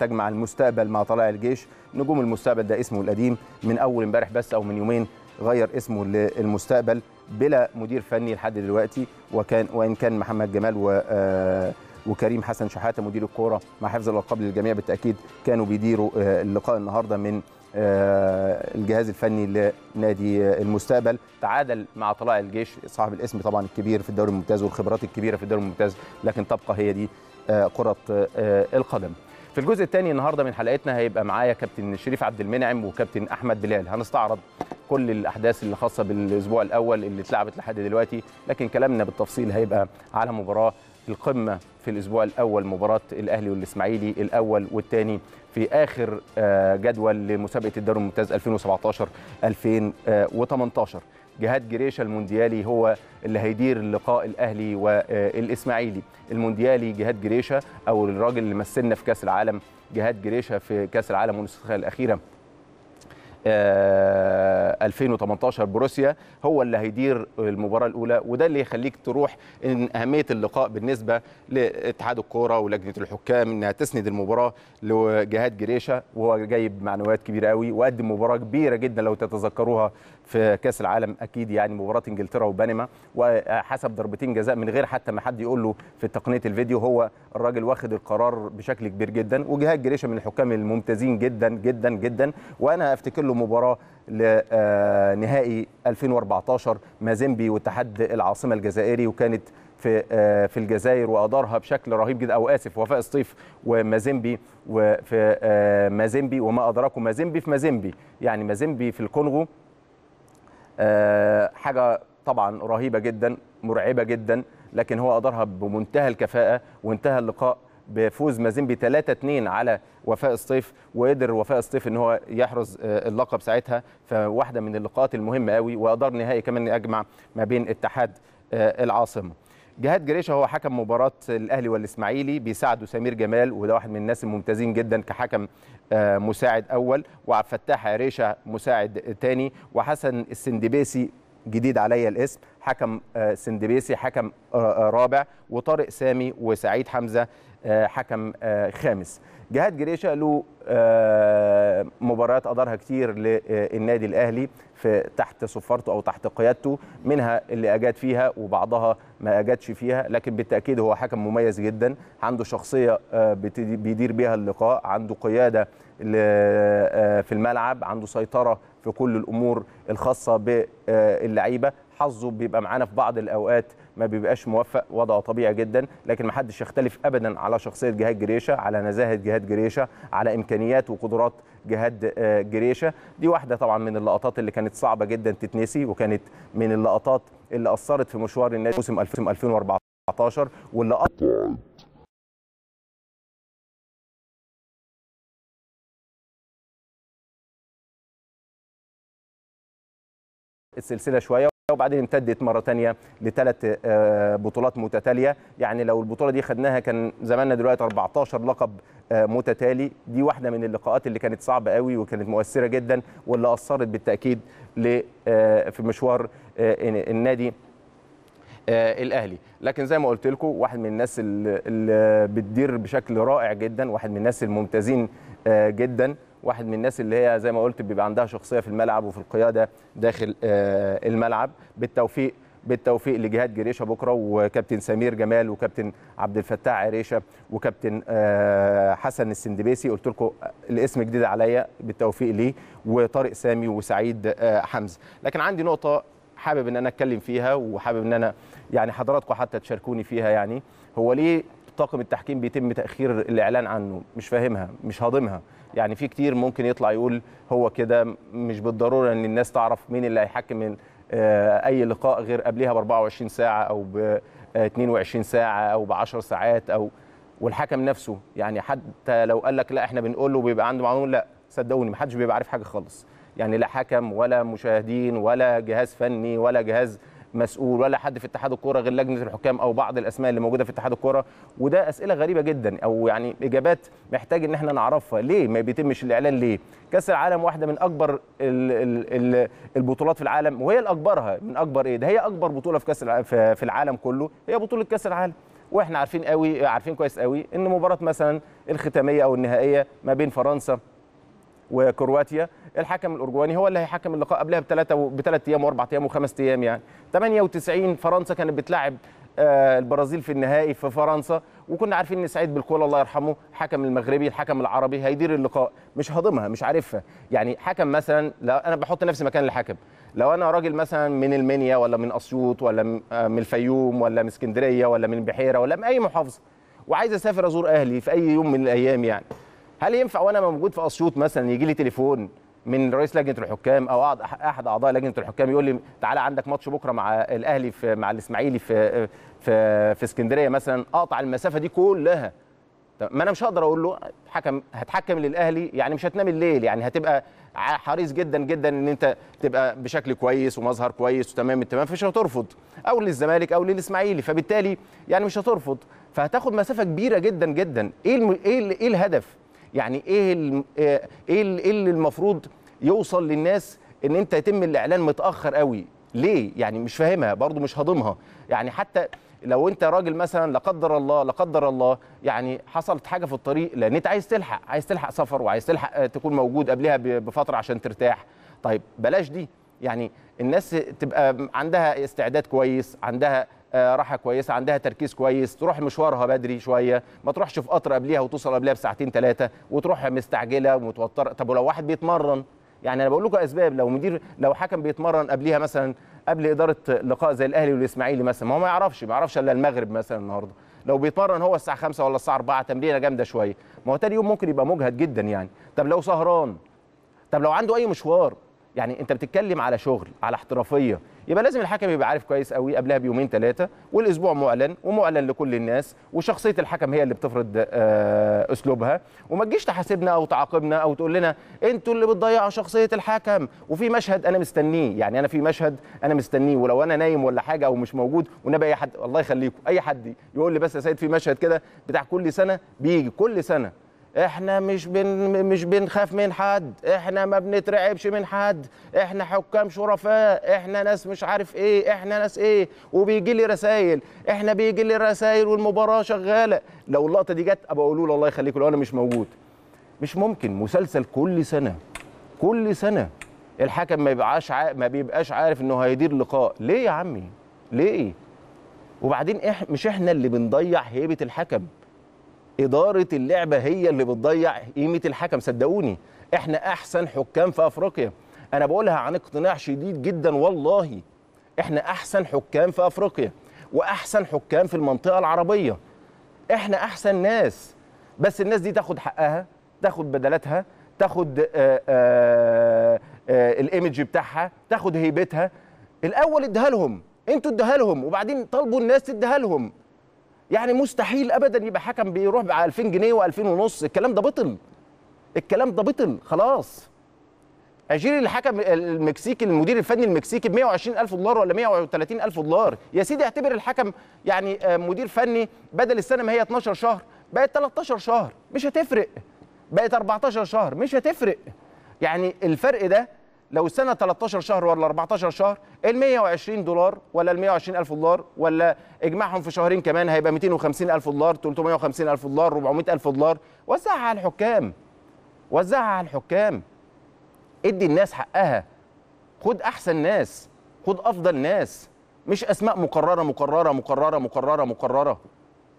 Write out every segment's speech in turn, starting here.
تجمع المستقبل مع طلائع الجيش نجوم المستقبل ده اسمه القديم من اول امبارح بس او من يومين غير اسمه للمستقبل بلا مدير فني لحد دلوقتي وكان وان كان محمد جمال و آه، وكريم حسن شحاته مدير الكوره مع حفظ الالقاب للجميع بالتاكيد كانوا بيديروا آه، اللقاء النهارده من آه، الجهاز الفني لنادي المستقبل تعادل مع طلائع الجيش صاحب الاسم طبعا الكبير في الدوري الممتاز والخبرات الكبيره في الدوري الممتاز لكن تبقى هي دي كره القدم في الجزء الثاني النهارده من حلقتنا هيبقى معايا كابتن شريف عبد المنعم وكابتن احمد بلال هنستعرض كل الاحداث اللي خاصه بالاسبوع الاول اللي اتلعبت لحد دلوقتي لكن كلامنا بالتفصيل هيبقى على مباراه القمة في الأسبوع الأول مباراة الأهلي والإسماعيلي الأول والثاني في آخر آه، جدول لمسابقة الدوري الممتاز 2017-2018 آه، جهاد جريشة المونديالي هو اللي هيدير لقاء الأهلي والإسماعيلي المونديالي جهاد جريشة أو الراجل اللي مثلنا في كأس العالم جهاد جريشة في كأس العالم والنسخة الأخيرة 2018 آه، بروسيا هو اللي هيدير المباراه الاولى وده اللي يخليك تروح ان اهميه اللقاء بالنسبه لاتحاد الكوره ولجنه الحكام انها تسند المباراه لجهاد جريشه وهو جايب معنويات كبيره قوي وقدم مباراه كبيره جدا لو تتذكروها في كاس العالم اكيد يعني مباراه انجلترا وبنما وحسب ضربتين جزاء من غير حتى ما حد يقول له في تقنيه الفيديو هو الراجل واخد القرار بشكل كبير جدا وجهاد جريشه من الحكام الممتازين جدا جدا جدا وانا افتكر له مباراه لنهائي 2014 مازيمبي واتحاد العاصمه الجزائري وكانت في آه، في الجزائر وادارها بشكل رهيب جدا او اسف وفاء الصيف ومازيمبي وفي آه، مازيمبي وما ادراكم مازيمبي في مازيمبي يعني مازيمبي في الكونغو آه، حاجه طبعا رهيبه جدا مرعبه جدا لكن هو ادارها بمنتهى الكفاءه وانتهى اللقاء بفوز مازيمبي 3 2 على وفاء الصيف وقدر وفاء الصيف ان هو يحرز آه، اللقب ساعتها فواحده من اللقاءات المهمه قوي وادار نهائي كمان يجمع ما بين اتحاد آه، العاصمه جهاد جريشه هو حكم مباراه الاهلي والاسماعيلي بيساعده سمير جمال وده واحد من الناس الممتازين جدا كحكم آه، مساعد اول وعبد الفتاح عريشه مساعد ثاني وحسن السندبيسي جديد عليا الاسم حكم آه، سندبيسي حكم آه، رابع وطارق سامي وسعيد حمزه حكم خامس جهاد جريشه له آه، مباريات ادارها كتير للنادي الاهلي في تحت صفارته او تحت قيادته منها اللي اجاد فيها وبعضها ما اجادش فيها لكن بالتاكيد هو حكم مميز جدا عنده شخصيه آه، بيدير بيها اللقاء عنده قياده آه، في الملعب عنده سيطره في كل الامور الخاصه باللعيبه حظه بيبقى معانا في بعض الاوقات ما بيبقاش موفق وضعه طبيعي جدا لكن ما حدش يختلف ابدا على شخصيه جهاد جريشه على نزاهه جهاد جريشه على امكانيات وقدرات جهاد آه، جريشه دي واحده طبعا من اللقطات اللي كانت صعبه جدا تتنسي وكانت من اللقطات اللي اثرت في مشوار النادي موسم 2014 واللي السلسله شويه وبعدين امتدت مره ثانيه لثلاث آه، بطولات متتاليه يعني لو البطوله دي خدناها كان زماننا دلوقتي 14 لقب آه، متتالي دي واحده من اللقاءات اللي كانت صعبه قوي وكانت مؤثره جدا واللي اثرت بالتاكيد آه، في مشوار النادي الاهلي لكن زي ما قلت لكم واحد من الناس اللي بتدير بشكل رائع جدا واحد من الناس الممتازين جدا واحد من الناس اللي هي زي ما قلت بيبقى عندها شخصيه في الملعب وفي القياده داخل آه، الملعب بالتوفيق بالتوفيق لجهاد جريشه بكره وكابتن سمير جمال وكابتن عبد الفتاح عريشه وكابتن آه، حسن السندبيسي قلت لكم الاسم جديد عليا بالتوفيق ليه وطارق سامي وسعيد آه، حمزه لكن عندي نقطه حابب ان انا اتكلم فيها وحابب ان انا يعني حضراتكم حتى تشاركوني فيها يعني هو ليه طاقم التحكيم بيتم تاخير الاعلان عنه مش فاهمها مش هاضمها يعني في كتير ممكن يطلع يقول هو كده مش بالضروره ان الناس تعرف مين اللي هيحكم آه، اي لقاء غير قبلها ب 24 ساعه او ب 22 آه، ساعه او ب 10 ساعات او والحكم نفسه يعني حتى لو قال لك لا احنا بنقول له بيبقى عنده معلومه لا صدقوني ما حدش بيبقى عارف حاجه خالص يعني لا حكم ولا مشاهدين ولا جهاز فني ولا جهاز مسؤول ولا حد في اتحاد الكوره غير لجنه الحكام او بعض الاسماء اللي موجوده في اتحاد الكوره وده اسئله غريبه جدا او يعني اجابات محتاج ان احنا نعرفها ليه ما بيتمش الاعلان ليه كاس العالم واحده من اكبر الـ الـ البطولات في العالم وهي الاكبرها من اكبر ايه ده هي اكبر بطوله في كاس في العالم كله هي بطوله كاس العالم واحنا عارفين قوي عارفين كويس قوي ان مباراه مثلا الختاميه او النهائيه ما بين فرنسا وكرواتيا الحكم الاورجواني هو اللي هيحكم اللقاء قبلها بثلاثه بثلاث ايام واربع ايام وخمس ايام يعني 98 فرنسا كانت بتلعب آه، البرازيل في النهائي في فرنسا وكنا عارفين ان سعيد بالكول الله يرحمه حكم المغربي الحكم العربي هيدير اللقاء مش هضمها مش عارفها يعني حكم مثلا لا انا بحط نفسي مكان الحكم لو انا راجل مثلا من المنيا ولا من اسيوط ولا آه، من الفيوم ولا من اسكندريه ولا من البحيره ولا من اي محافظه وعايز اسافر ازور اهلي في اي يوم من الايام يعني هل ينفع وانا موجود في اسيوط مثلا يجي لي تليفون من رئيس لجنه الحكام او احد اعضاء لجنه الحكام يقول لي تعالى عندك ماتش بكره مع الاهلي في مع الاسماعيلي في في في اسكندريه مثلا اقطع المسافه دي كلها ما انا مش هقدر اقول له حكم هتحكم للاهلي يعني مش هتنام الليل يعني هتبقى حريص جدا جدا ان انت تبقى بشكل كويس ومظهر كويس وتمام التمام فمش هترفض او للزمالك او للاسماعيلي فبالتالي يعني مش هترفض فهتاخد مسافه كبيره جدا جدا ايه الم... ايه, إيه الهدف يعني ايه ايه, ايه اللي المفروض يوصل للناس ان انت يتم الاعلان متاخر قوي ليه يعني مش فاهمها برضو مش هضمها يعني حتى لو انت راجل مثلا لا قدر الله لا قدر الله يعني حصلت حاجه في الطريق لان انت عايز تلحق عايز تلحق سفر وعايز تلحق تكون موجود قبلها بفتره عشان ترتاح طيب بلاش دي يعني الناس تبقى عندها استعداد كويس عندها آه، راحه كويسه عندها تركيز كويس تروح مشوارها بدري شويه ما تروحش في قطر قبليها وتوصل قبلها بساعتين ثلاثه وتروح مستعجله ومتوتره طب ولو واحد بيتمرن يعني انا بقول لكم اسباب لو مدير لو حكم بيتمرن قبليها مثلا قبل اداره لقاء زي الاهلي والاسماعيلي مثلا ما هو ما يعرفش ما يعرفش الا المغرب مثلا النهارده لو بيتمرن هو الساعه 5 ولا الساعه 4 تمرينه جامده شويه ما هو تاني يوم ممكن يبقى مجهد جدا يعني طب لو سهران طب لو عنده اي مشوار يعني انت بتتكلم على شغل على احترافيه يبقى لازم الحكم يبقى عارف كويس قوي قبلها بيومين ثلاثه والاسبوع معلن ومعلن لكل الناس وشخصيه الحكم هي اللي بتفرض آه، اسلوبها وما تجيش تحاسبنا او تعاقبنا او تقول لنا انتوا اللي بتضيعوا شخصيه الحكم وفي مشهد انا مستنيه يعني انا في مشهد انا مستنيه ولو انا نايم ولا حاجه او مش موجود ونبقى اي حد الله يخليكم اي حد يقول لي بس يا سيد في مشهد كده بتاع كل سنه بيجي كل سنه احنا مش بن مش بنخاف من حد احنا ما بنترعبش من حد احنا حكام شرفاء احنا ناس مش عارف ايه احنا ناس ايه وبيجي لي رسائل احنا بيجي لي رسائل والمباراه شغاله لو اللقطه دي جت ابقى اقول له الله يخليك لو انا مش موجود مش ممكن مسلسل كل سنه كل سنه الحكم ما بيبقاش ما بيبقاش عارف انه هيدير لقاء ليه يا عمي ليه وبعدين إح مش احنا اللي بنضيع هيبه الحكم اداره اللعبه هي اللي بتضيع قيمه الحكم صدقوني احنا احسن حكام في افريقيا انا بقولها عن اقتناع شديد جدا والله احنا احسن حكام في افريقيا واحسن حكام في المنطقه العربيه احنا احسن ناس بس الناس دي تاخد حقها تاخد بدلاتها تاخد آه، آه، آه، الايمج بتاعها تاخد هيبتها الاول اديها لهم انتوا اديها لهم وبعدين طالبوا الناس تديها لهم يعني مستحيل ابدا يبقى حكم بيروح ب 2000 جنيه و2000 ونص الكلام ده بطل الكلام ده بطل خلاص اجيري الحكم المكسيكي المدير الفني المكسيكي ب 120000 دولار ولا 130000 دولار يا سيدي اعتبر الحكم يعني آه، مدير فني بدل السنه ما هي 12 شهر بقت 13 شهر مش هتفرق بقت 14 شهر مش هتفرق يعني الفرق ده لو السنه 13 شهر ولا 14 شهر ال 120 دولار ولا ال 120 الف دولار ولا اجمعهم في شهرين كمان هيبقى 250 الف دولار 350 الف دولار 400 الف دولار وزعها على الحكام وزعها على الحكام ادي الناس حقها خد احسن ناس خد افضل ناس مش اسماء مقرره مقرره مقرره مقرره مقرره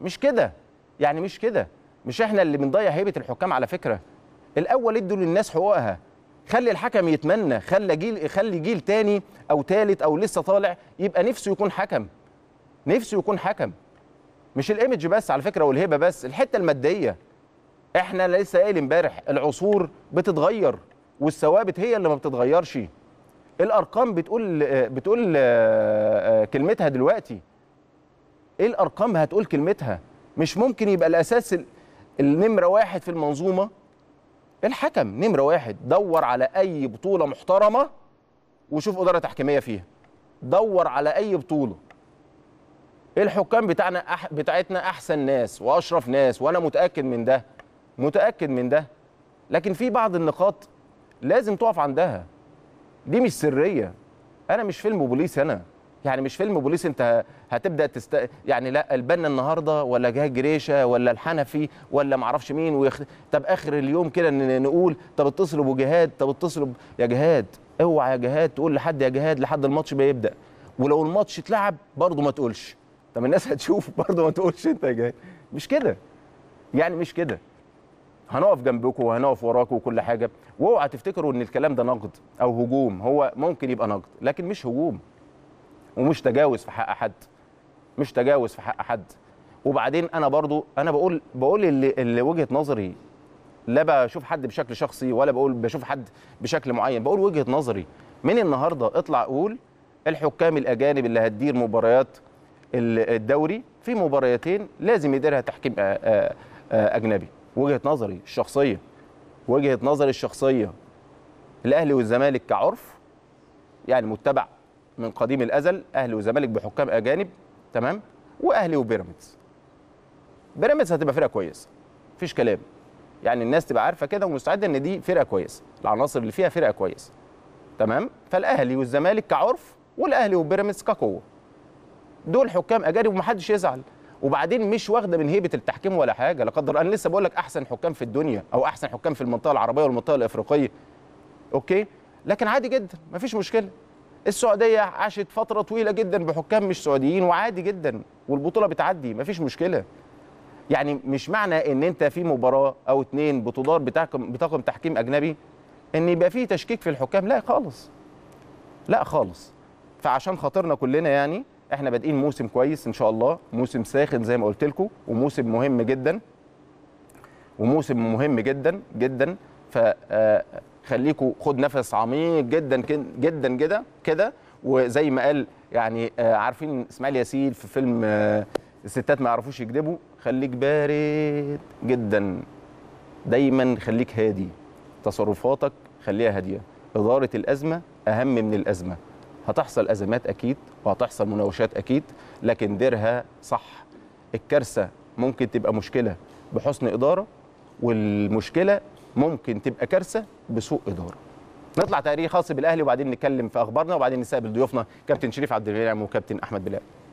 مش كده يعني مش كده مش احنا اللي بنضيع هيبه الحكام على فكره الاول ادوا للناس حقوقها خلي الحكم يتمنى خلي جيل خلي جيل تاني او تالت او لسه طالع يبقى نفسه يكون حكم نفسه يكون حكم مش الايمج بس على فكره والهبه بس الحته الماديه احنا لسه قايل امبارح العصور بتتغير والثوابت هي اللي ما بتتغيرش الارقام بتقول بتقول آه، آه، كلمتها دلوقتي ايه الارقام هتقول كلمتها مش ممكن يبقى الاساس النمره واحد في المنظومه الحكم نمره واحد دور على اي بطوله محترمه وشوف اداره تحكيميه فيها دور على اي بطوله الحكام بتاعنا أح... بتاعتنا احسن ناس واشرف ناس وانا متاكد من ده متاكد من ده لكن في بعض النقاط لازم تقف عندها دي مش سريه انا مش فيلم بوليس انا يعني مش فيلم بوليس انت هتبدا تست... يعني لا البنا النهارده ولا جهاد جريشه ولا الحنفي ولا معرفش مين ويخ... طب اخر اليوم كده نقول طب اتصلوا بجهاد طب اتصلوا ب... يا جهاد اوعى يا جهاد تقول لحد يا جهاد لحد الماتش ما يبدا ولو الماتش اتلعب برضه ما تقولش طب الناس هتشوف برضه ما تقولش انت يا جهاد مش كده يعني مش كده هنقف جنبكم وهنقف وراكم وكل حاجه واوعى تفتكروا ان الكلام ده نقد او هجوم هو ممكن يبقى نقد لكن مش هجوم ومش تجاوز في حق حد مش تجاوز في حق حد وبعدين انا برضو انا بقول بقول اللي, اللي وجهه نظري لا بشوف حد بشكل شخصي ولا بقول بشوف حد بشكل معين بقول وجهه نظري من النهارده اطلع قول الحكام الاجانب اللي هتدير مباريات الدوري في مباريتين لازم يديرها تحكيم آه، آه، آه، اجنبي وجهه نظري الشخصيه وجهه نظري الشخصيه الاهلي والزمالك كعرف يعني متبع من قديم الازل اهلي وزمالك بحكام اجانب تمام واهلي وبيراميدز بيراميدز هتبقى فرقه كويسه مفيش كلام يعني الناس تبقى عارفه كده ومستعده ان دي فرقه كويسه العناصر اللي فيها فرقه كويسه تمام فالاهلي والزمالك كعرف والاهلي وبيراميدز كقوه دول حكام اجانب ومحدش يزعل وبعدين مش واخده من هيبه التحكيم ولا حاجه لا قدر انا لسه بقول لك احسن حكام في الدنيا او احسن حكام في المنطقه العربيه والمنطقه الافريقيه اوكي لكن عادي جدا مفيش مشكله السعوديه عاشت فتره طويله جدا بحكام مش سعوديين وعادي جدا والبطوله بتعدي مفيش مشكله يعني مش معنى ان انت في مباراه او اتنين بتدار بتحكم بطاقم تحكيم اجنبي ان يبقى في تشكيك في الحكام لا خالص لا خالص فعشان خاطرنا كلنا يعني احنا بادئين موسم كويس ان شاء الله موسم ساخن زي ما قلت لكم وموسم مهم جدا وموسم مهم جدا جدا ف آه، خليكوا خد نفس عميق جدا جدا جدا كده وزي ما قال يعني آه، عارفين اسماعيل ياسين في فيلم آه، الستات ما يعرفوش يكذبوا خليك بارد جدا دايما خليك هادي تصرفاتك خليها هاديه اداره الازمه اهم من الازمه هتحصل ازمات اكيد وهتحصل مناوشات اكيد لكن ديرها صح الكارثه ممكن تبقى مشكله بحسن اداره والمشكله ممكن تبقى كارثه بسوء اداره نطلع تقرير خاص بالاهلي وبعدين نتكلم في اخبارنا وبعدين نستقبل ضيوفنا كابتن شريف عبد المنعم وكابتن احمد بلال